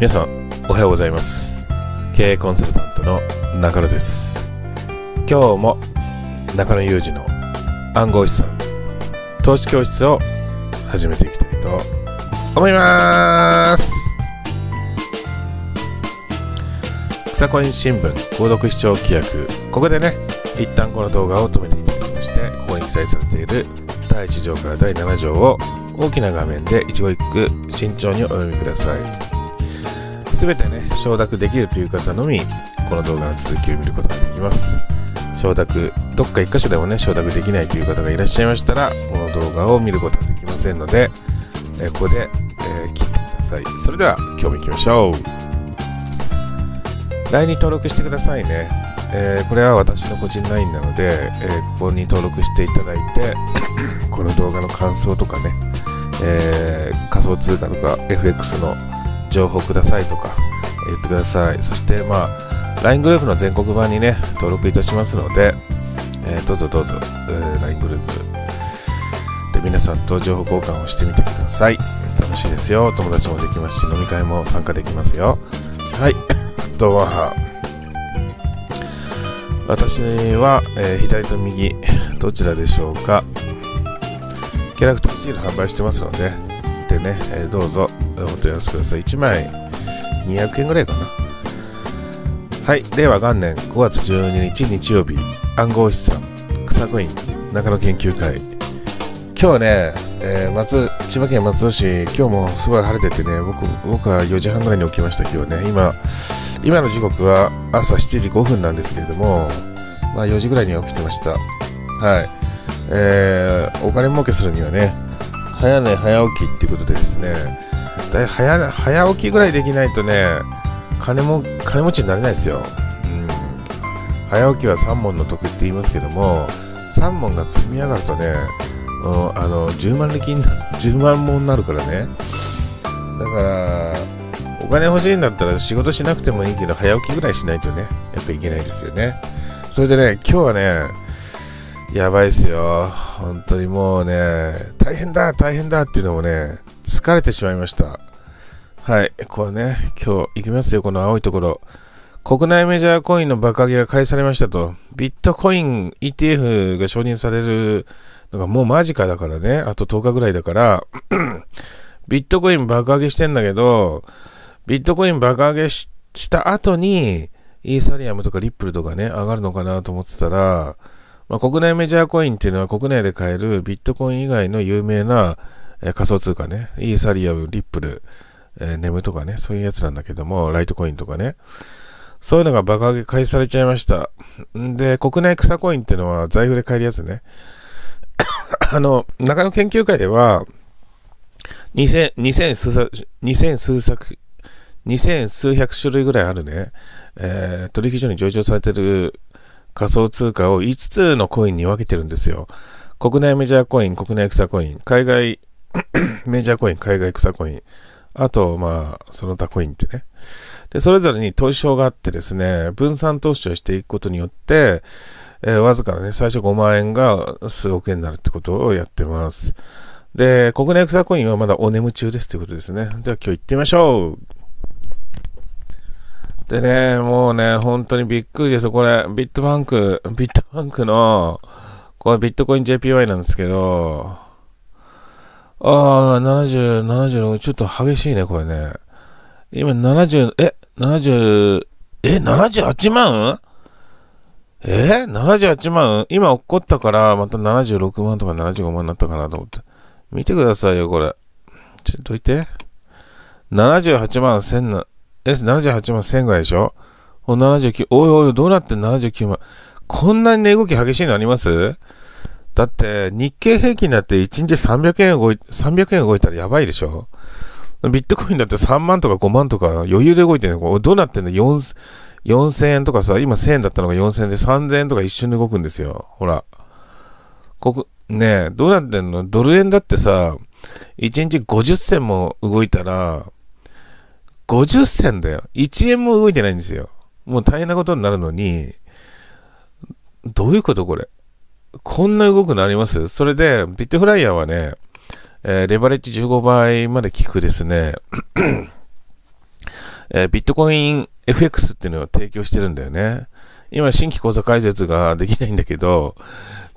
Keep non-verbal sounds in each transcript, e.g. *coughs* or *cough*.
皆さんおはようございます経営コンサルタントの中野です今日も中野裕二の暗号資産投資教室を始めていきたいと思います草コイン新聞購読視聴規約ここでね一旦この動画を止めていただきましてここに記載されている第1条から第7条を大きな画面で一語一句慎重にお読みください全てね、承諾できるという方のみ、この動画の続きを見ることができます。承諾、どっか1箇所でもね、承諾できないという方がいらっしゃいましたら、この動画を見ることはできませんので、えここで、えー、切ってください。それでは、今日も行きましょう。LINE に登録してくださいね。えー、これは私の個人 LINE なので、えー、ここに登録していただいて、この動画の感想とかね、え仮想通貨とか FX の情報くださいとか言ってくださいそしてまあ LINE グループの全国版にね登録いたしますので、えー、どうぞどうぞ、えー、LINE グループで皆さんと情報交換をしてみてください楽しいですよ友達もできますし飲み会も参加できますよはいどうは私は、えー、左と右どちらでしょうかキャラクターシール販売してますのででね、えー、どうぞお問い合わせください1枚200円ぐらいかなはい令和元年5月12日日曜日暗号資産草コ院、中野研究会今日ね、えー、松千葉県松戸市今日もすごい晴れててね僕僕は4時半ぐらいに起きました今日ね今今の時刻は朝7時5分なんですけれども、まあ、4時ぐらいには起きてましたはいえー、お金儲けするにはね早寝早起きっていうことでですねだい早早起きぐらいできないとね金も金持ちになれないですよ、うん、早起きは3問の得って言いますけども3問が積み上がるとねあの10万力に10万問になるからねだからお金欲しいんだったら仕事しなくてもいいけど早起きぐらいしないとねやっぱいけないですよねそれでね今日はねやばいっすよ。本当にもうね、大変だ、大変だっていうのもね、疲れてしまいました。はい、これね、今日行きますよ、この青いところ。国内メジャーコインの爆上げが開始されましたと。ビットコイン ETF が承認されるのがもう間近だからね、あと10日ぐらいだから、*clears throat* ビットコイン爆上げしてんだけど、ビットコイン爆上げした後に、イーサリアムとかリップルとかね、上がるのかなと思ってたら、まあ、国内メジャーコインっていうのは国内で買えるビットコイン以外の有名な、え仮想通貨ね、イーサリアム、リップル、えネムとかね、そういうやつなんだけども、ライトコインとかね、そういうのが爆上げ開始されちゃいました。んで、国内草コインっていうのは財布で買えるやつね。*coughs* あの、中野研究会では、2000, 2000数作、2000数作、2000数百種類ぐらいあるね、えー、取引所に上場されてる仮想通貨を5つのコインに分けてるんですよ。国内メジャーコイン、国内草コイン、海外 *clears throat* メジャーコイン、海外草コイン、あと、まあ、その他コインってね。で、それぞれに投資法があってですね、分散投資をしていくことによって、えー、わずかなね、最初5万円が数億円になるってことをやってます。で、国内草コインはまだお眠中ですということですね。では今日行ってみましょうでね、もうね、本当にびっくりです。これ、ビットバンク、ビットバンクの、これビットコイン JPY なんですけど、ああ、70、76、ちょっと激しいね、これね。今70、え、70、え、78万え ?78 万今起こったから、また76万とか75万になったかなと思って。見てくださいよ、これ。ちょっとどいて。78万1000な、S78 万1000ぐらいでしょお79、おいおい、どうなってん79万。こんなに値動き激しいのありますだって日経平均だって1日300円動い300円動いたらやばいでしょビットコインだって3万とか5万とか余裕で動いてるのどうなってんの 4, 0 0 0円とかさ今1000円だったのが4000円で3000円とか一瞬で動くんですよほらここねえどうなってんのドル円だってさ1日50銭も動いたら50銭だよ。1円も動いてないんですよ。もう大変なことになるのに、どういうことこれ。こんな動くなりますそれで、ビットフライヤーはね、えー、レバレッジ15倍まで効くですね、えー、ビットコイン FX っていうのを提供してるんだよね。今、新規口座開設ができないんだけど、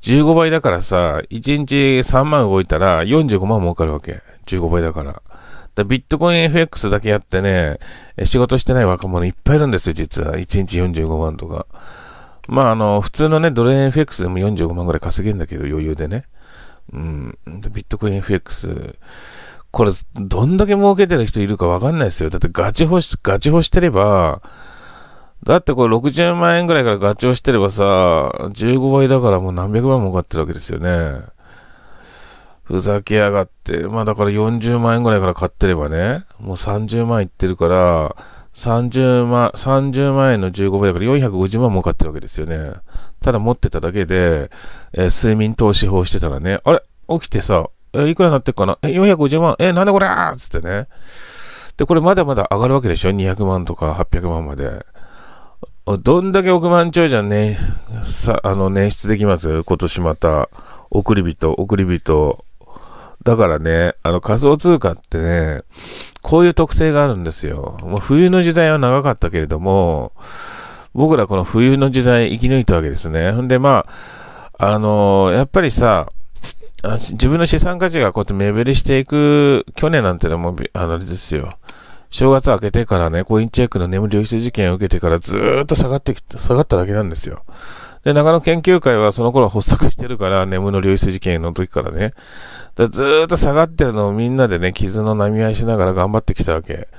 15倍だからさ、1日3万動いたら45万儲かるわけ。15倍だから。で、ビットコイン FX だけやってね、仕事してない若者いっぱいいるんですよ、実は。1日45万とか。まあ、あの、普通のね、ドル円 FX でも45万ぐらい稼げんだけど、余裕でね。うん。で、ビットコイン FX。これ、どんだけ儲けてる人いるかわかんないですよ。だってガチ保し、ガチ保してれば、だってこれ60万円ぐらいからガチホしてればさ、15倍だからもう何百万も儲かってるわけですよね。ふざけやがって。まあだから40万円ぐらいから買ってればね、もう30万いってるから、30万、30万円の15倍だから450万儲かってるわけですよね。ただ持ってただけで、えー、睡眠投資法してたらね、あれ起きてさ、えいくらになってっかなえ、450万え、なんでこれつってね。で、これまだまだ上がるわけでしょ ?200 万とか800万まで。どんだけ億万長者ね、さ、あの、捻出できます今年また。送り人、送り人、だからね、あの仮想通貨ってね、こういう特性があるんですよ。もう冬の時代は長かったけれども、僕らこの冬の時代生き抜いたわけですね。んでまあ、あのー、やっぱりさ、自分の資産価値がこうやって目減りしていく去年なんてのも、あの、あれですよ。正月明けてからね、コインチェックの眠り流出事件を受けてからずっと下がってき、下がっただけなんですよ。で、長野研究会はその頃発足してるから、眠の流出事件の時からね。ずーっと下がってるのをみんなでね、傷の波合いしながら頑張ってきたわけ。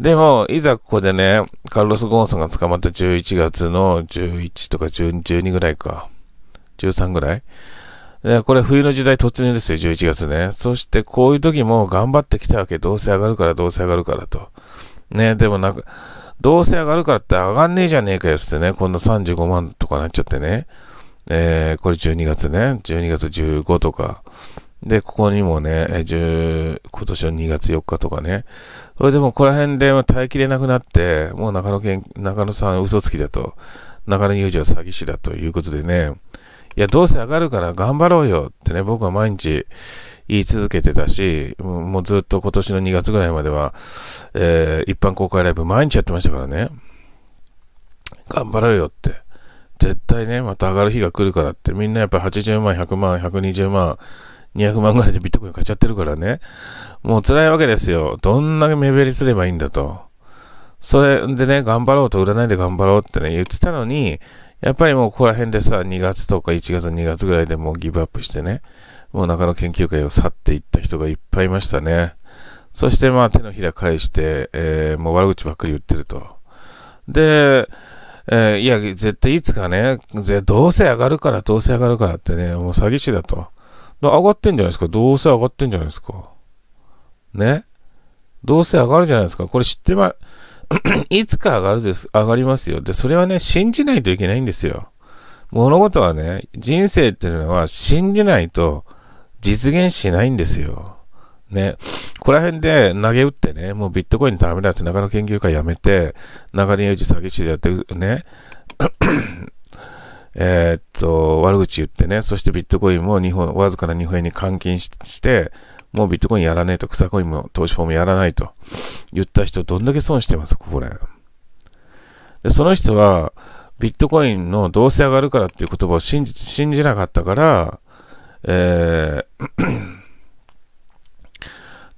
でも、いざここでね、カルロス・ゴーンさんが捕まった11月の11とか12 12ぐらいか。13ぐらい。で、これ冬の時代突入ですよ、11月ね。そしてこういう時も頑張ってきたわけ。どうせ上がるから、どうせ上がるからと。ね、でもなんか、どうせ上がるからって上がんねえじゃねえかよってね、こんな35万とかなっちゃってね。えー、これ12月ね、12月15とか。で、ここにもね、えー、今年の2月4日とかね。それでもここら辺で耐えきれなくなって、もう中野県、中野さん嘘つきだと、中野裕二は詐欺師だということでね、いや、どうせ上がるから頑張ろうよってね、僕は毎日言い続けてたし、もうずっと今年の2月ぐらいまでは、えー、一般公開ライブ毎日やってましたからね。頑張ろうよって。絶対ね、また上がる日が来るからって、みんなやっぱ80万、100万、120万、200万ぐらいでビットコイン買っちゃってるからね。もう辛いわけですよ。どんだけ目減りすればいいんだと。それでね、頑張ろうと売らないで頑張ろうってね、言ってたのに、やっぱりもうここら辺でさ、2月とか1月2月ぐらいでもうギブアップしてね、もう中野研究会を去っていった人がいっぱいいましたね。そしてまあ手のひら返して、えー、もう悪口ばっかり言ってると。で、えー、いや、絶対いつかね、どうせ上がるから、どうせ上がるからってね、もう詐欺師だと。上がってんじゃないですか。どうせ上がってんじゃないですか。ね。どうせ上がるじゃないですか。これ知ってま、*clears throat* いつか上がるです。上がりますよ。で、それはね、信じないといけないんですよ。物事はね、人生っていうのは信じないと、実現しないんですよ。ね、ここら辺で投げ打ってね、もうビットコインダメだって中野研究会やめて、中根祐二詐欺師でやってね、*coughs* えっと、悪口言ってね、そしてビットコインも日本、わずかな日本円に換金して、もうビットコインやらないと、草コインも投資法もやらないと言った人、どんだけ損してますこれ。で、その人は、ビットコインのどうせ上がるからっていう言葉を信じ、信じなかったから、えー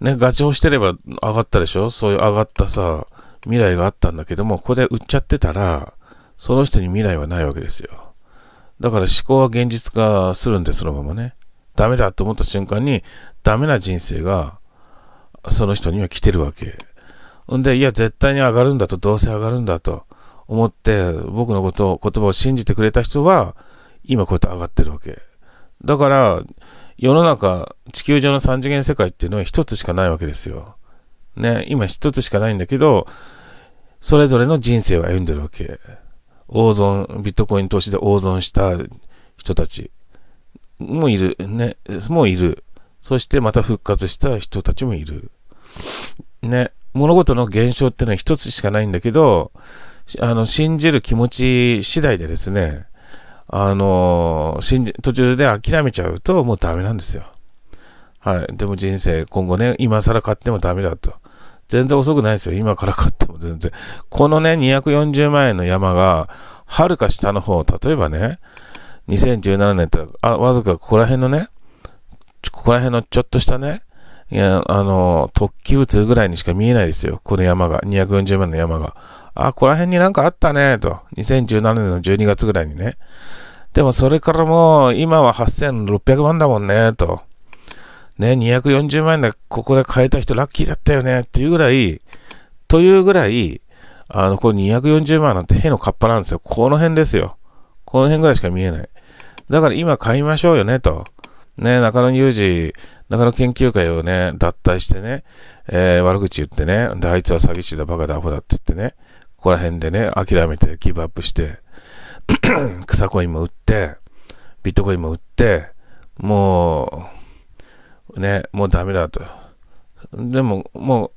ね、ガチョしてれば上がったでしょそういう上がったさ、未来があったんだけども、ここで売っちゃってたら、その人に未来はないわけですよ。だから思考は現実化するんで、そのままね。ダメだと思った瞬間に、ダメな人生が、その人には来てるわけ。んで、いや、絶対に上がるんだと、どうせ上がるんだと思って、僕のことを、言葉を信じてくれた人は、今こうやって上がってるわけ。だから、世の中、地球上の三次元世界っていうのは一つしかないわけですよ。ね、今一つしかないんだけど、それぞれの人生を歩んでるわけ。大損、ビットコイン投資で大損した人たちもいる。ね、もういる。そしてまた復活した人たちもいる。ね、物事の現象っていうのは一つしかないんだけど、あの、信じる気持ち次第でですね、あのー、途中で諦めちゃうともうダメなんですよ。はい。でも人生、今後ね、今更買ってもダメだと。全然遅くないですよ。今から買っても全然。このね、240万円の山が、はるか下の方、例えばね、2017年って、あ、わずかここら辺のね、ここら辺のちょっとしたね、いや、あの、突起物ぐらいにしか見えないですよ。この山が、240万の山が。あ、ここら辺になんかあったね、と。2017年の12月ぐらいにね。でもそれからもう、今は8600万だもんね、と。ね、240万円でここで買えた人ラッキーだったよね、っていうぐらい、というぐらい、あの、これ240万なんてへのかっぱなんですよ。この辺ですよ。この辺ぐらいしか見えない。だから今買いましょうよね、と。ね、中野裕二、中野研究会をね、脱退してね、えー、悪口言ってね、で、あいつは詐欺師だ、バカだ、アホだって言ってね、ここら辺でね、諦めてギブアップして、*clears throat* 草コインも売って、ビットコインも売って、もう、ね、もうダメだと。でも、もう、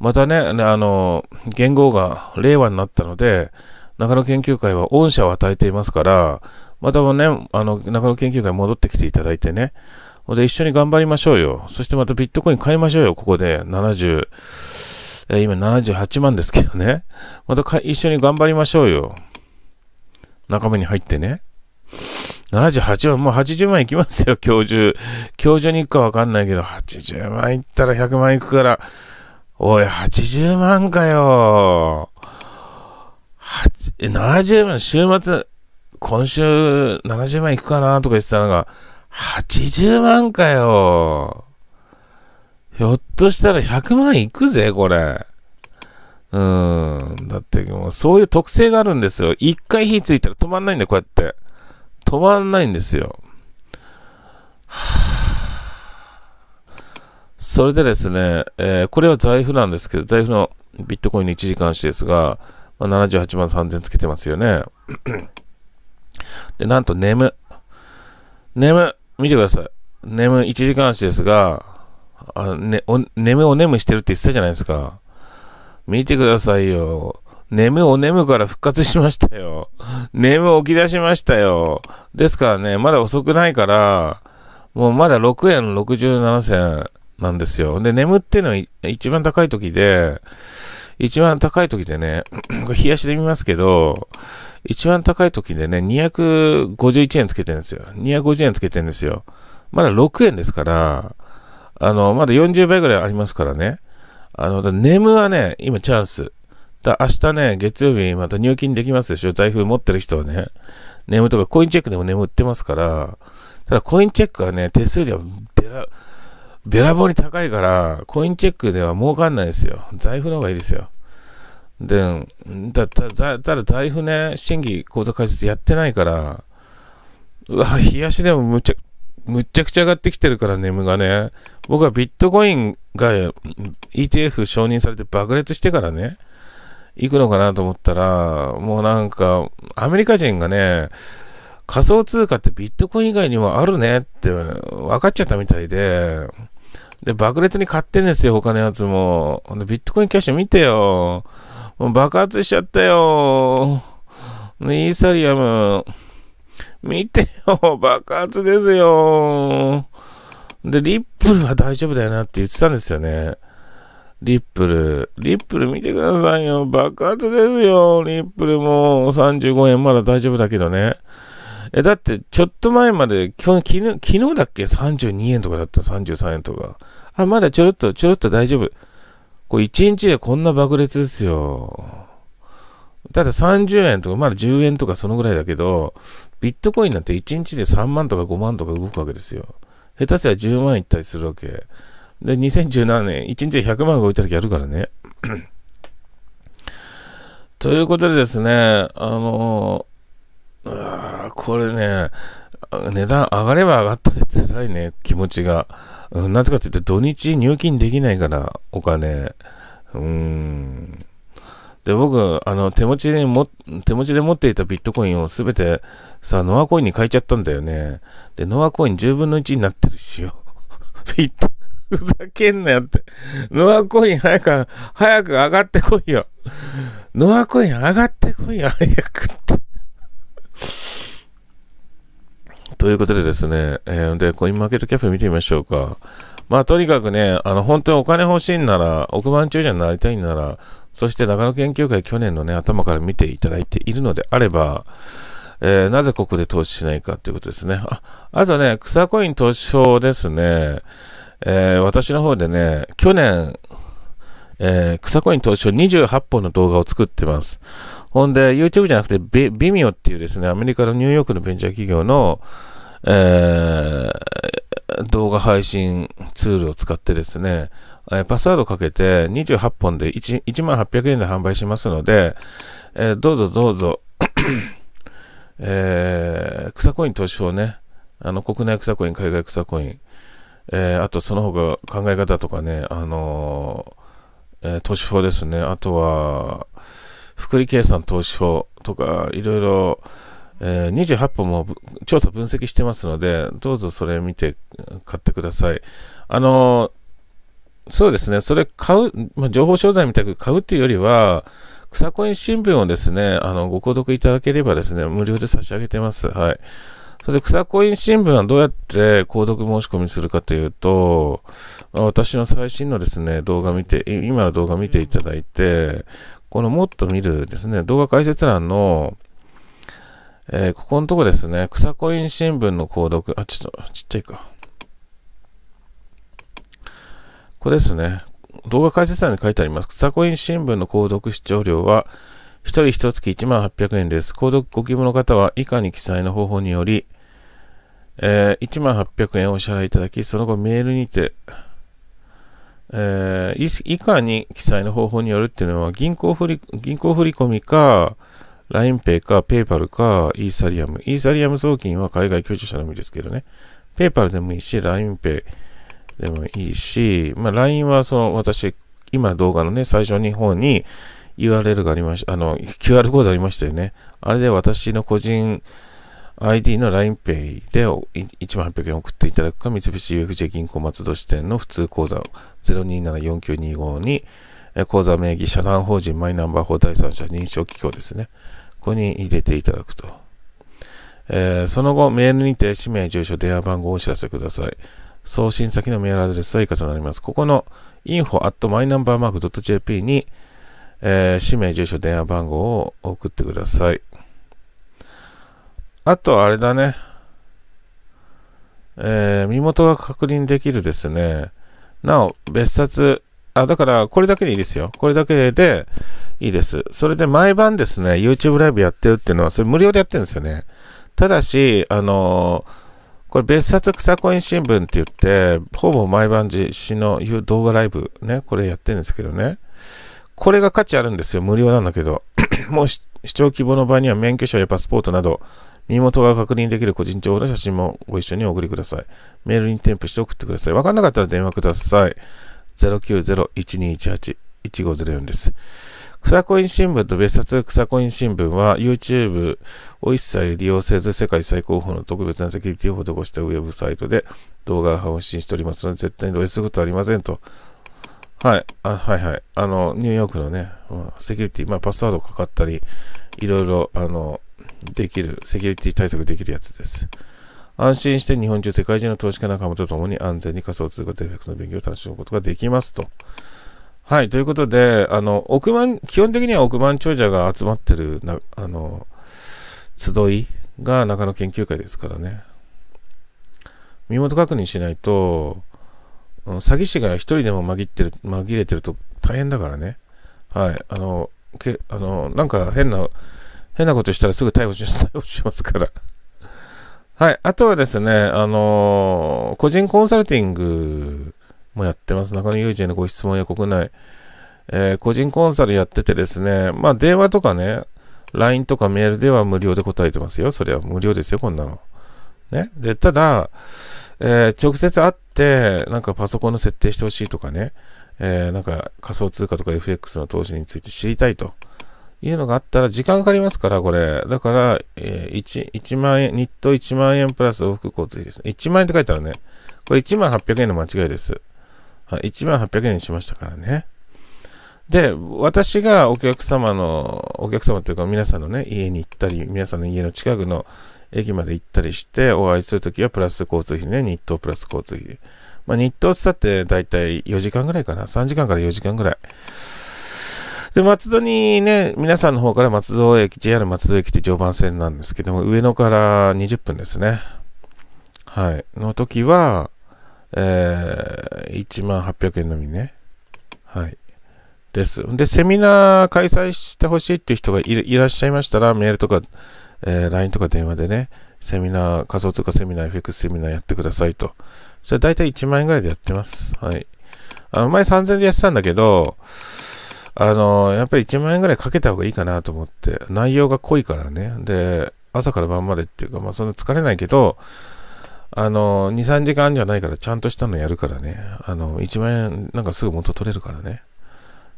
またね、あの、元号が令和になったので、中野研究会は御社を与えていますから、またもね、あの、中野研究会戻ってきていただいてね、で、一緒に頑張りましょうよ。そしてまたビットコイン買いましょうよ、ここで。70、え今78万ですけどね。また一緒に頑張りましょうよ。仲間に入ってね。78万、もう80万いきますよ、今日中。今日中に行くかわかんないけど、80万いったら100万いくから、おい、80万かよ。70万、週末、今週70万いくかなとか言ってたのが、80万かよ。ひょっとしたら100万いくぜ、これ。うん。だって、もうそういう特性があるんですよ。一回火ついたら止まんないんだよ、こうやって。止まんないんですよ。*sighs* それでですね、えー、これは財布なんですけど、財布のビットコインの一時監視ですが、まあ、78万3000つけてますよね。で、なんと、眠。眠。見てください。眠一時監視ですが、あね、お、眠お眠してるって言ってたじゃないですか。見てくださいよ。眠お眠から復活しましたよ。眠起き出しましたよ。ですからね、まだ遅くないから、もうまだ6円67銭なんですよ。で、眠っての一番高い時で、一番高い時でね、*clears throat* これ冷やしで見ますけど、一番高い時でね、251円つけてるんですよ。250円つけてるんですよ。まだ6円ですから、あの、まだ40倍ぐらいありますからね。あの、ネムはね、今チャンス。だ明日ね、月曜日また入金できますでしょ。財布持ってる人はね。ネムとかコインチェックでもネム売ってますから。ただコインチェックはね、手数料べら、べらぼうに高いから、コインチェックでは儲かんないですよ。財布の方がいいですよ。で、だ、だ、だ、だ財布ね、審議口座開設やってないから、うわ、冷やしでもむちゃ、むっちゃくちゃ上がってきてるからね、ムがね。僕はビットコインが ETF 承認されて爆裂してからね、行くのかなと思ったら、もうなんか、アメリカ人がね、仮想通貨ってビットコイン以外にもあるねって分かっちゃったみたいで、で、爆裂に買ってんですよ、他のやつも。ビットコインキャッシュ見てよ。もう爆発しちゃったよ。イーサリアム。見てよ、爆発ですよ。で、リップルは大丈夫だよなって言ってたんですよね。リップル。リップル見てくださいよ。爆発ですよ。リップルも35円まだ大丈夫だけどね。え、だってちょっと前まで、昨日、昨日だっけ ?32 円とかだった。33円とか。あ、まだちょろっと、ちょろっと大丈夫。これ1日でこんな爆裂ですよ。ただ30円とか、まだ10円とかそのぐらいだけど、ビットコインなんて1日で3万とか5万とか動くわけですよ。下手すりゃ10万いったりするわけ。で、2017年、1日で100万動いた時やるからね。*clears throat* ということでですね、あのー、これね、値段上がれば上がったで辛いね、気持ちが。なぜかって言って土日入金できないから、お金。うーん。で、僕、あの、手持ちにも、手持ちで持っていたビットコインをすべて、さ、ノアコインに変えちゃったんだよね。で、ノアコイン10分の1になってるしよ。*laughs* ビット、*laughs* ふざけんなよって。ノアコイン早く、早く上がってこいよ。ノアコイン上がってこいよ、早くって。ということでですね、えー、で、コインマーケットキャップ見てみましょうか。まあとにかくね、あの本当にお金欲しいんなら、億万長者になりたいんなら、そして長野研究会去年のね、頭から見ていただいているのであれば、えー、なぜここで投資しないかということですね。あ、あとね、草コイン投資法ですね。えー、私の方でね、去年、えー、草コイン投資法28本の動画を作ってます。ほんで、YouTube じゃなくて、ビミオっていうですね、アメリカのニューヨークのベンチャー企業の、えー、動画配信ツールを使ってですね、えパスワードをかけて28本で 1, 1万800円で販売しますので、えー、どうぞどうぞえー、草コイン投資法ね、あの国内草コイン、海外草コイン、えー、あとその他考え方とかね、あのー、えー、投資法ですね、あとは、福利計算投資法とか、いろいろ、え28本も調査分析してますので、どうぞそれ見て買ってください。あのそうですね、それ買う、まあ、情報商材みたいに買うっていうよりは、草コイン新聞をですね、あの、ご購読いただければですね、無料で差し上げてます。はい。それで草コイン新聞はどうやって購読申し込みするかというと、私の最新のですね、動画見て、今の動画見ていただいて、このもっと見るですね、動画解説欄のえー、ここのとこですね、草コイン新聞の購読、あ、ちょっと、ちっちゃいか。ここですね、動画解説欄に書いてあります。草コイン新聞の購読視聴料は、1人1月1万800円です。購読ご希望の方は、以下に記載の方法により、えー、1万800円をお支払いいただき、その後メールにて、えー、以下に記載の方法によるっていうのは、銀行振り、銀行振込か、l i n e イか PayPal かイーサリアム。イーサリアム送金は海外居住者のみですけどね。PayPal でもいいし、l i n e イでもいいし、まあ、LINE はその私、今動画のね、最初の方に URL がありました、あの、QR コードありましたよね。あれで私の個人 ID の l i n e イで1800円送っていただくか、三菱 UFJ 銀行松戸支店の普通口座0274925に、口座名義、社団法人マイナンバー法第三者認証機構ですね。ここに入れていただくと。えー、その後、メールにて氏名、住所、電話番号をお知らせください。送信先のメールアドレスは以下となります。ここの info.mynumbermark.jp に、えー、氏名、住所、電話番号を送ってください。あと、あれだね。えー、身元が確認できるですね。なお、別冊、あ、だから、これだけでいいですよ。これだけで、いいです。それで毎晩ですね、YouTube ライブやってるっていうのは、それ無料でやってるんですよね。ただし、あのこれ別冊草コイン新聞って言って、ほぼ毎晩実施の動画ライブね、これやってるんですけどね。これが価値あるんですよ。無料なんだけど。*coughs* もう視聴希望の場合には免許証やパスポートなど、身元が確認できる個人情報の写真もご一緒にお送りください。メールに添付して送ってください。わかんなかったら電話ください。090-1218-1504です。草コイン新聞と別冊草コイン新聞は YouTube を一切利用せず世界最高峰の特別なセキュリティを施したウェブサイトで動画を配信しておりますので絶対に漏洩することはありませんと。はい、あはいはい。あの、ニューヨークのね、セキュリティ、まあ、パスワードかかったり、いろいろ、あの、できる、セキュリティ対策できるやつです。安心して日本中、世界中の投資家仲間と共に安全に仮想通貨ェクトの勉強を楽しむことができますと。はい、ということで、あの、億万、基本的には億万長者が集まってるな、あの、集いが中野研究会ですからね。身元確認しないと、詐欺師が一人でも紛ってる、紛れてると大変だからね。はい、あの、けあのなんか変な、変なことしたらすぐ逮捕し *laughs* 逮捕しますから。はい、あとはですね、あの個人コンサルティングもやってます。中野雄二へのご質問や国内、えー、個人コンサルやっててですね、まあ電話とかね、LINE とかメールでは無料で答えてますよ。それは無料ですよ、こんなの。ね。で、ただ、えー、直接会って、なんかパソコンの設定してほしいとかね、えー、なんか仮想通貨とか FX の投資について知りたいというのがあったら時間かかりますから、これ。だから、えー、1, 1万円、日当1万円プラス往復交通費ですね。1万円って書いてあるね。これ1万800円の間違いです。1万800円にしましたからね。で、私がお客様の、お客様というか皆さんのね、家に行ったり、皆さんの家の近くの駅まで行ったりして、お会いするときはプラス交通費ね、日当プラス交通費。まあ、日当つったって大体4時間ぐらいかな。3時間から4時間ぐらい。で、松戸にね、皆さんの方から松戸駅、JR 松戸駅って常磐線なんですけども、上野から20分ですね。はい。の時は、えー、1万800円のみね。はい。です。で、セミナー開催してほしいっていう人がいらっしゃいましたら、メールとか、えー、LINE とか電話でね、セミナー、仮想通貨セミナー、FX セミナーやってくださいと。それ大体1万円ぐらいでやってます。はい。あの、前3000円でやってたんだけど、あの、やっぱり1万円ぐらいかけた方がいいかなと思って、内容が濃いからね。で、朝から晩までっていうか、まあそんな疲れないけど、あの、2、3時間じゃないから、ちゃんとしたのやるからね。あの、1万円、なんかすぐ元取れるからね。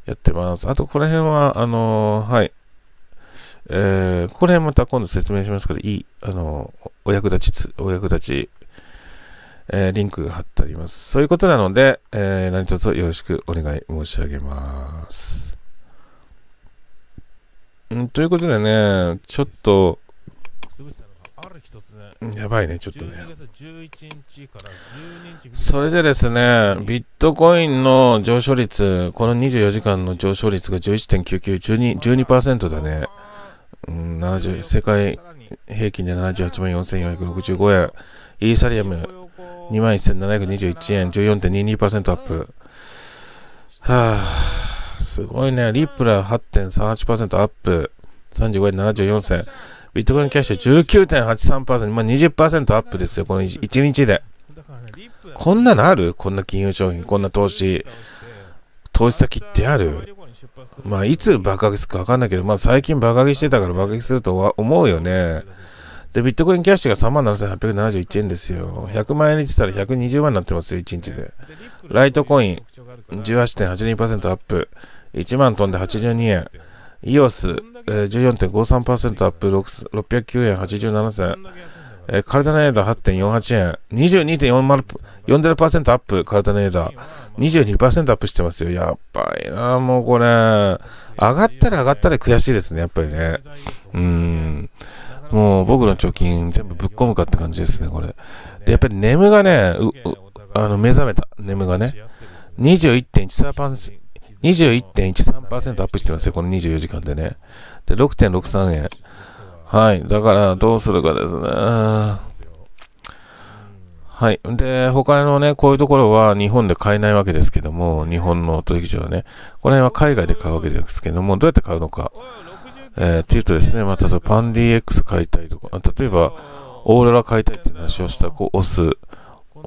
やってます。あと、この辺は、あの、はい。えー、ここら辺また今度説明しますけど、いい、あの、お役立ち、お役立ち、えー、リンクが貼ってあります。そういうことなので、えー、何卒よろしくお願い申し上げます。んということでね、ちょっと、やばいね、ちょっとね。それでですね、ビットコインの上昇率、この24時間の上昇率が11.99、12%, 12だね。うん、70世界平均で78万4465円。イーサリアム2万1721円、14.22%アップ。はあ、すごいね。リップラー8.38%アップ。35円74銭。ビットコインキャッシュ19.83%、まあ、20%アップですよ、この1日で。こんなのあるこんな金融商品、こんな投資、投資先ってあるまあ、いつ爆上げするか分かんないけど、まあ、最近爆上げしてたから爆上げするとは思うよね。で、ビットコインキャッシュが37,871円ですよ。100万円にしたら120万になってますよ、1日で。ライトコイン18.82%アップ。1万飛んで82円。EOS、14.53%アップ609円87銭、カルタネーダ8.48円22.40%アップカルタネーダ22%アップしてますよやっぱりなもうこれ上がったら上がったら悔しいですねやっぱりねうんもう僕の貯金全部ぶっ込むかって感じですねこれでやっぱり眠がねあの目覚めた眠がね21.13% 21.13%アップしてますよ、この24時間でね。で、6.63円。はい、だからどうするかですね。はい。で、他のね、こういうところは日本で買えないわけですけども、日本の取引所はね、この辺は海外で買うわけですけども、どうやって買うのか。えー、っていうとですね、まあ、例えばパン DX 買いたいとか、例えば、オーロラ買いたいっていう話をしたら、こう押す。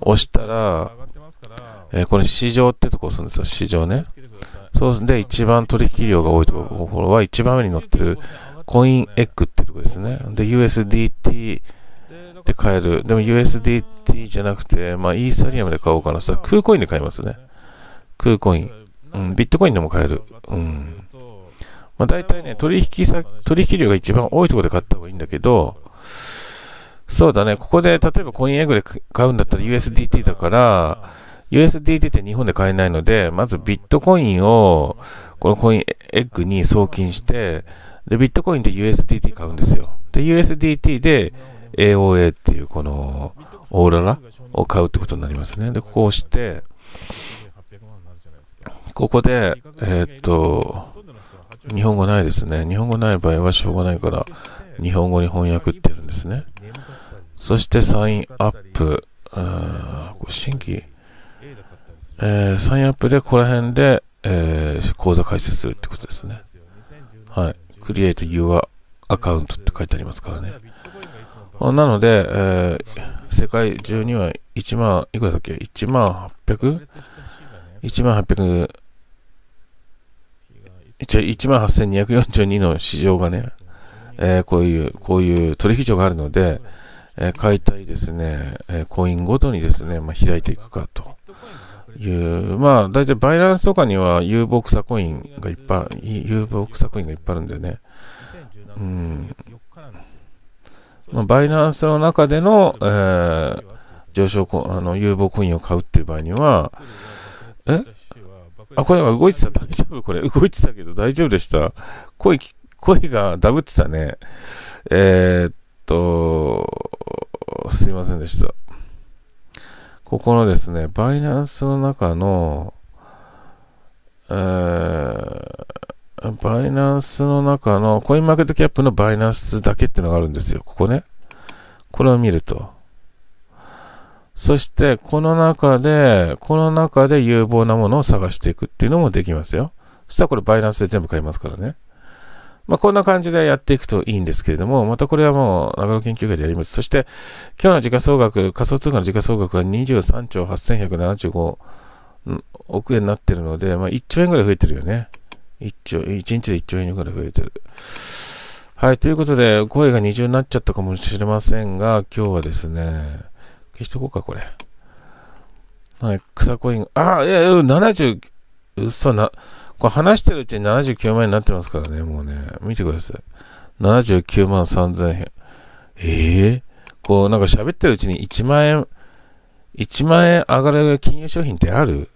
押したら、えー、これ市場ってとこ押すんですよ、市場ね。そうで、一番取引量が多いところは、一番上に載ってるコインエッグってとこですね。で、USDT で買える。でも USDT じゃなくて、まあ、イーサリアムで買おうかな。さ、しクーコインで買いますね。クーコイン。うん、ビットコインでも買える。うん。まあ、大体ね、取引先、取引量が一番多いところで買った方がいいんだけど、そうだね、ここで例えばコインエッグで買うんだったら USDT だから、USDT って日本で買えないので、まずビットコインを、このコインエッグに送金して、で、ビットコインで USDT 買うんですよ。で、USDT で AOA っていうこのオーロラを買うってことになりますね。で、こうして、ここで、えー、っと、日本語ないですね。日本語ない場合はしょうがないから、日本語に翻訳ってやるんですね。そしてサインアップ。これ新規えー、サインアップでここら辺で、えー、講座開設するってことですね。はい。Create Your Account って書いてありますからね。なので、えー、世界中には1万、いくらだっけ ?1 万 800? 1万800、1万8242の市場がね、えー、こういう、こういう取引所があるので、えー、買いたいですね、えー、コインごとにですね、まあ、開いていくかと。いう、まあ大体バイナンスとかには有望草コインがいっぱい、有望草コインがいっぱいあるんだよね。うん。まあ、バイナンスの中での、えー、上昇コあの有望コインを買うっていう場合には、えあ、これは動いてた *laughs* 大丈夫これ動いてたけど大丈夫でした。声、声がダブってたね。えー、っと、すいませんでした。ここのですね、バイナンスの中の、えー、バイナンスの中の、コインマーケットキャップのバイナンスだけっていうのがあるんですよ。ここね。これを見ると。そして、この中で、この中で有望なものを探していくっていうのもできますよ。そしたらこれバイナンスで全部買いますからね。まあ、こんな感じでやっていくといいんですけれども、またこれはもう長野研究会でやります。そして、今日の時価総額、仮想通貨の時価総額が23兆8175億円になってるので、まあ、1兆円ぐらい増えてるよね。1兆、1日で1兆円ぐらい増えてる。はい、ということで、声が二重になっちゃったかもしれませんが、今日はですね、消しとこうか、これ。はい、草コイン、ああ、いや、70、嘘な、これ話してるうちに79万円になってますからね、もうね。見てください。79万3000円。ええー、こう、なんか喋ってるうちに1万円、1万円上がる金融商品ってある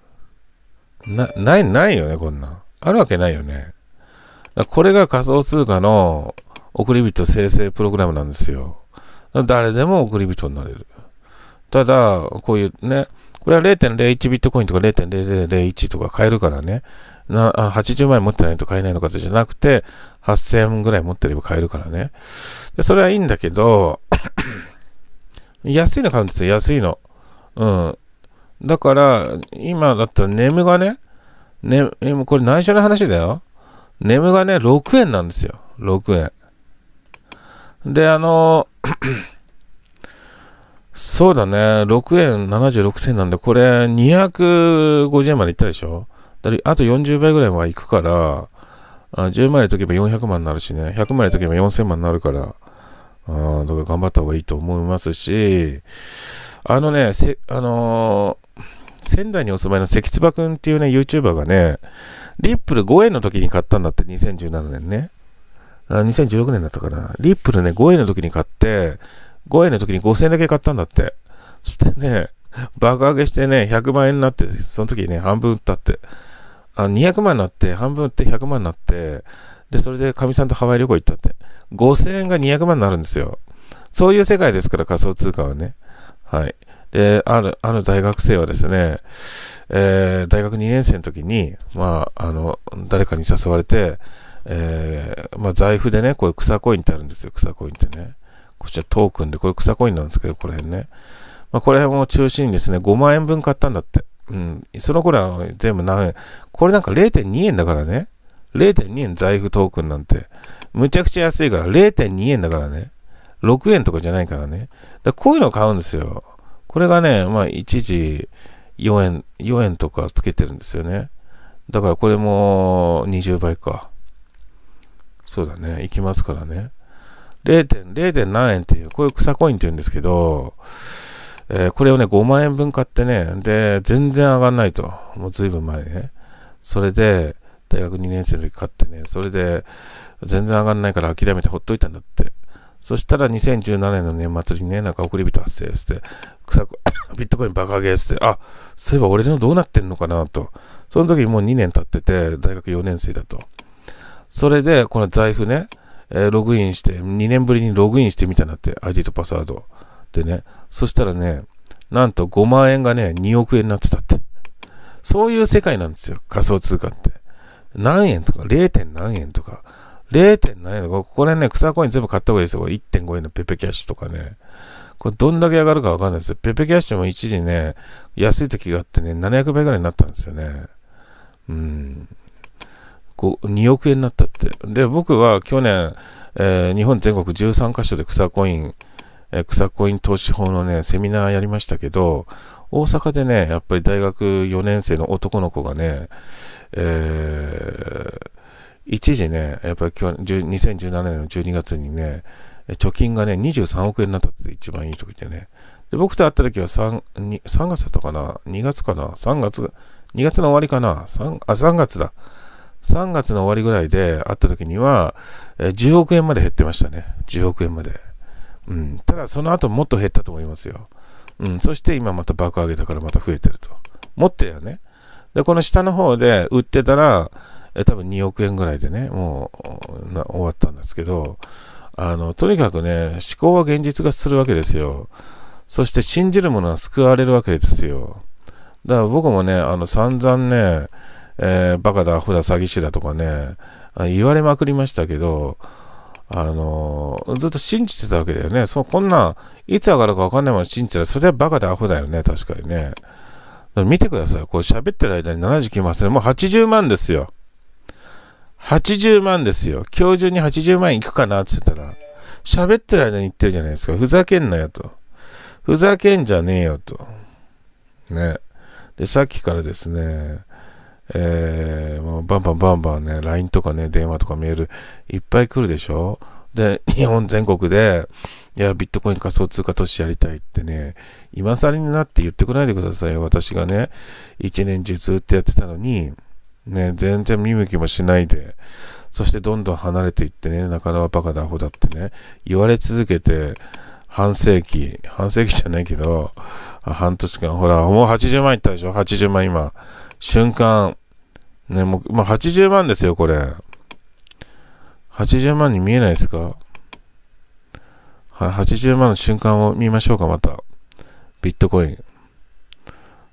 な、ない、ないよね、こんなあるわけないよね。これが仮想通貨の送り人生成プログラムなんですよ。誰でも送り人になれる。ただ、こういうね、これは0.01ビットコインとか0.0001とか買えるからね、な80万円持ってないと買えないのかってじゃなくて、8000円ぐらい持ってれば買えるからね。でそれはいいんだけど *coughs* 安いの買うんですよ、安いの。うん。だから、今だったらネムがね、ね、これ内緒の話だよ。ネムがね、6円なんですよ。6円。で、あの *coughs* そうだね、6円76銭なんで、これ250円までいったでしょだあと40倍ぐらいは行くから、あ10枚でとけば400万になるしね、100枚でとけば4000万になるから、あだから頑張った方がいいと思いますし、あのね、せあのー、仙台にお住まいの関唾くんっていうね、YouTuber がね、リップル5円の時に買ったんだって、2017年ね。あ2016年だったかな。リップルね、5円の時に買って、5円の時に5000円だけ買ったんだって。そしてね、爆上げしてね、100万円になって、その時ね、半分売ったって。あ200万になって、半分売って100万になって、で、それでかみさんとハワイ旅行行ったって。5000円が200万になるんですよ。そういう世界ですから、仮想通貨はね。はい。で、ある、ある大学生はですね、えー、大学2年生の時に、まあ、あの、誰かに誘われて、えー、まあ、財布でね、こういう草コインってあるんですよ、草コインってね。こちらトークンで、これ草コインなんですけど、この辺ね。まあ、これも中心にですね、5万円分買ったんだって。うん、その頃は全部何円。これなんか0.2円だからね。0.2円財布トークンなんて。むちゃくちゃ安いから0.2円だからね。6円とかじゃないからね。だこういうのを買うんですよ。これがね、まあ一時4円、4円とかつけてるんですよね。だからこれも20倍か。そうだね。いきますからね。0. 0. 何円っていう、こういう草コインって言うんですけど、えー、これをね、5万円分買ってね、で、全然上がんないと。もう随分前にね。それで、大学2年生の時買ってね、それで、全然上がんないから諦めてほっといたんだって。そしたら2017年の年末にね、なんか送り人発生して、草く、*coughs* ビットコインバカゲーして、あ、そういえば俺のどうなってんのかなと。その時もう2年経ってて、大学4年生だと。それで、この財布ね、えー、ログインして、2年ぶりにログインしてみたんだって、ID とパスワード。でね、そしたらね、なんと5万円がね、2億円になってたって。そういう世界なんですよ、仮想通貨って。何円とか、0. 点何円とか、0. 点何円とか、これね、草コイン全部買った方がいいですよ。1.5円のペペキャッシュとかね。これどんだけ上がるかわかんないですよ。ペペキャッシュも一時ね、安い時があってね、700倍ぐらいになったんですよね。うん。こう2億円になったって。で、僕は去年、えー、日本全国13カ所で草コインえ草コイン投資法のね、セミナーやりましたけど、大阪でね、やっぱり大学4年生の男の子がね、えー、一時ね、やっぱり今日、2017年の12月にね、貯金がね、23億円になったって一番いい時でね。で、僕と会った時は 3, 3月だったかな ?2 月かな ?3 月、2月の終わりかな ?3、あ、3月だ。3月の終わりぐらいで会った時には、10億円まで減ってましたね。10億円まで。うん、ただその後もっと減ったと思いますよ。うん、そして今また爆上げだからまた増えてると。持ってよね。で、この下の方で売ってたら、え多分2億円ぐらいでね、もうな終わったんですけど、あの、とにかくね、思考は現実化するわけですよ。そして信じるものは救われるわけですよ。だから僕もね、あの、散々ね、えー、バカだ、ア段詐欺師だとかね、言われまくりましたけど、あのー、ずっと信じてたわけだよね。そこんなん、いつ上がるかわかんないもの信じたら、それはバカでアホだよね、確かにね。見てください。こう喋ってる間に79万1す0もう80万ですよ。80万ですよ。今日中に80万いくかなって言ったら、喋ってる間に言ってるじゃないですか。ふざけんなよと。ふざけんじゃねえよと。ね。で、さっきからですね、えー、もうバンバンバンバンね、LINE とかね、電話とかメールいっぱい来るでしょで、*laughs* 日本全国で、いや、ビットコイン仮想通貨都市やりたいってね、今更になって言ってこないでくださいよ。私がね、一年中ずっとやってたのに、ね、全然見向きもしないで、そしてどんどん離れていってね、かなかバカだアホだってね、言われ続けて、半世紀、半世紀じゃないけど、半年間、ほら、もう80万いったでしょ ?80 万今。瞬間、ね、もう、まあ、80万ですよ、これ。80万に見えないですかはい、80万の瞬間を見ましょうか、また。ビットコイン。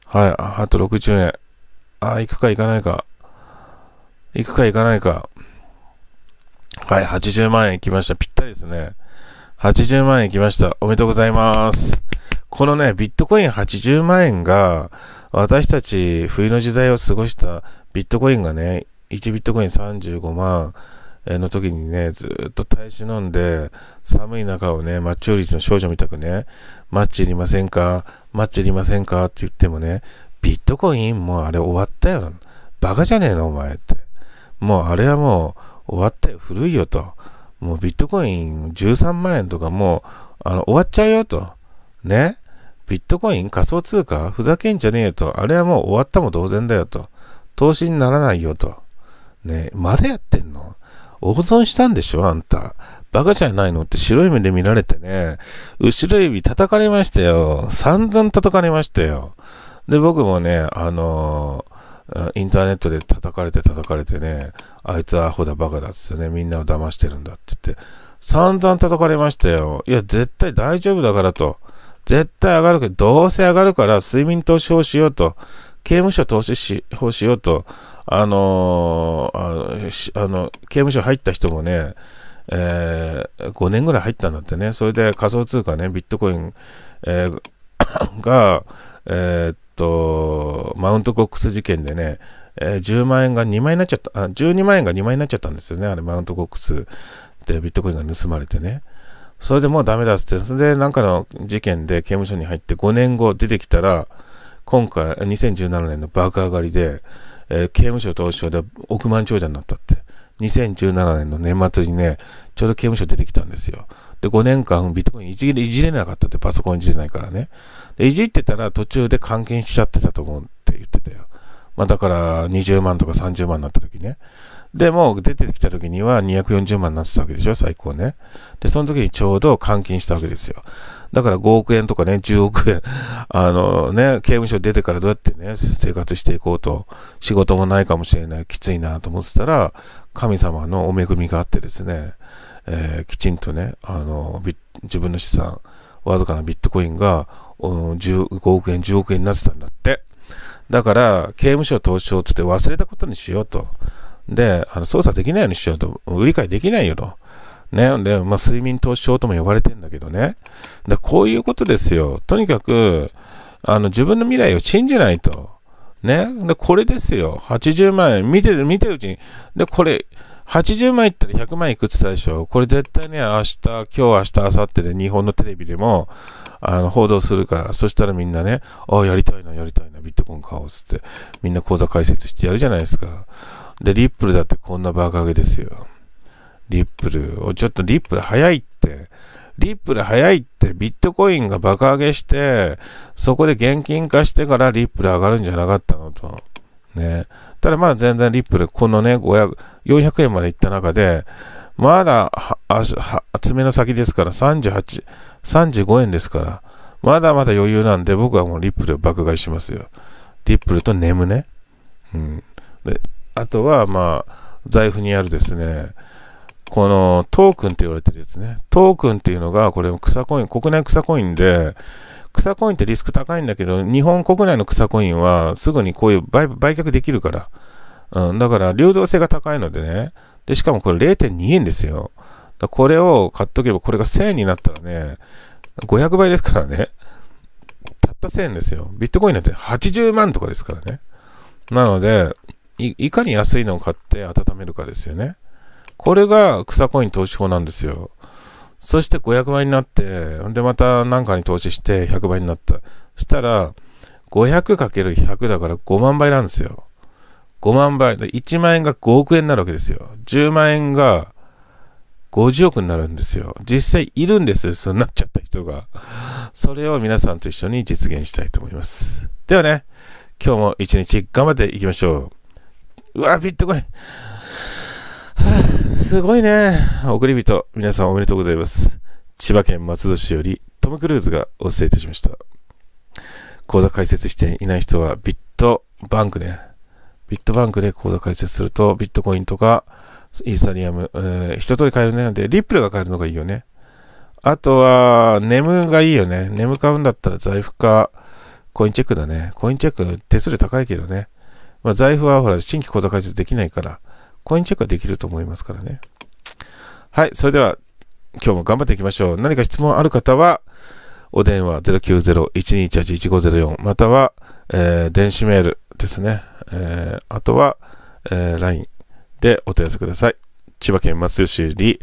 はい、あと60円。あ、行くか行かないか。行くか行かないか。はい、80万円行きました。ぴったりですね。80万円行きました。おめでとうございます。このね、ビットコイン80万円が、私たち冬の時代を過ごしたビットコインがね、1ビットコイン35万の時にね、ずっと耐え忍んで、寒い中をね、マッチ売りの少女みたくね、マッチいりませんかマッチいりませんかって言ってもね、ビットコインもうあれ終わったよ。バカじゃねえのお前って。もうあれはもう終わったよ。古いよと。もうビットコイン13万円とかもう、あの、終わっちゃうよと。ね。ビットコイン仮想通貨ふざけんじゃねえよと。あれはもう終わったも同然だよと。投資にならないよと。ねまだやってんの大損したんでしょあんた。バカじゃないのって白い目で見られてね、後ろ指叩かれましたよ。散々叩かれましたよ。で、僕もね、あのー、インターネットで叩かれて叩かれてね、あいつはアホだバカだっつってね、みんなを騙してるんだって言って、散々叩かれましたよ。いや、絶対大丈夫だからと。絶対上がるけど、どうせ上がるから睡眠投資法しようと、刑務所投資し法しようと、あのー、あの、刑務所入った人もね、えー、5年ぐらい入ったんだってね、それで仮想通貨ね、ビットコイン、えー、*coughs* が、えー、っと、マウントコックス事件でね、えー、10万円が2万円になっちゃった、あ、12万円が2万円になっちゃったんですよね、あれ、マウントコックスでビットコインが盗まれてね。それでもうダメだっつって、それでなんかの事件で刑務所に入って5年後出てきたら、今回、2017年の爆上がりで、えー、刑務所東証で億万長者になったって。2017年の年末にね、ちょうど刑務所出てきたんですよ。で、5年間ビットコインいじいじれなかったって、パソコンいじれないからね。で、いじってたら途中で換金しちゃってたと思うって言ってたよ。まあだから20万とか30万になった時ね。で、も出てきた時には240万になってたわけでしょ、最高ね。で、その時にちょうど換金したわけですよ。だから5億円とかね、10億円、*laughs* あのね、刑務所出てからどうやってね、生活していこうと、仕事もないかもしれない、きついなと思ってたら、神様のお恵みがあってですね、えー、きちんとね、あの、自分の資産、わずかなビットコインが5億円、10億円になってたんだって。だから、刑務所投資をつって忘れたことにしようと。で、あの操作できないようにしようと、理解できないよと。ね、で、まあ、睡眠投資症とも呼ばれてんだけどね。こういうことですよ。とにかく、あの、自分の未来を信じないと。ね。で、これですよ。80万円。見てる、見てるうちに。で、これ、80万いったら100万いくって言ったでしょ。これ絶対ね、明日、今日、明日、明後日で日本のテレビでも、あの、報道するから、そしたらみんなね、ああ、やりたいな、やりたいな、ビットコイン買おうっつって、みんな口座開設してやるじゃないですか。で、リップルだってこんなバカ上げですよ。リップル。お、ちょっとリップル早いって。リップル早いってビットコインが爆上げして、そこで現金化してからリップル上がるんじゃなかったのと。ね。ただまだ全然リップル、このね、500、400円までいった中で、まだ、厚めの先ですから、38、35円ですから、まだまだ余裕なんで、僕はもうリップルを爆買いしますよ。リップルとネムね。うん。で、あとは、まあ、財布にあるですね、このトークンって言われてるやつね。トークンっていうのが、これ草コイン、国内草コインで、草コインってリスク高いんだけど、日本国内の草コインはすぐにこういう売却できるから。うん、だから流動性が高いのでね。で、しかもこれ0.2円ですよ。だこれを買っとけば、これが1000円になったらね、500倍ですからね。たった1000円ですよ。ビットコインなんて80万とかですからね。なので、いかに安いのを買って温めるかですよね。これが草コイン投資法なんですよ。そして500倍になって、でまた何かに投資して100倍になった。そしたら、500×100 だから5万倍なんですよ。5万倍。1万円が5億円になるわけですよ。10万円が50億になるんですよ。実際いるんですよ。そうなっちゃった人が。それを皆さんと一緒に実現したいと思います。ではね、今日も一日頑張っていきましょう。うわ、ビットコイン。*sighs* すごいね。送り人、皆さんおめでとうございます。千葉県松戸市よりトム・クルーズがお伝えいたしました。口座開設していない人はビットバンクね。ビットバンクで口座開設するとビットコインとかイーサリアム、えー、一通り買えるね。なんで、リップルが買えるのがいいよね。あとは、ネムがいいよね。ネム買うんだったら財布か、コインチェックだね。コインチェック手数料高いけどね。まあ、財布はほら、新規口座開設できないから、コインチェックはできると思いますからね。はい、それでは、今日も頑張っていきましょう。何か質問ある方は、お電話090-1218-1504または、えー、電子メールですね。えー、あとは、えー、LINE でお問い合わせください。千葉県松吉より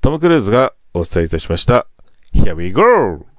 トム・クルーズがお伝えいたしました。Here we go!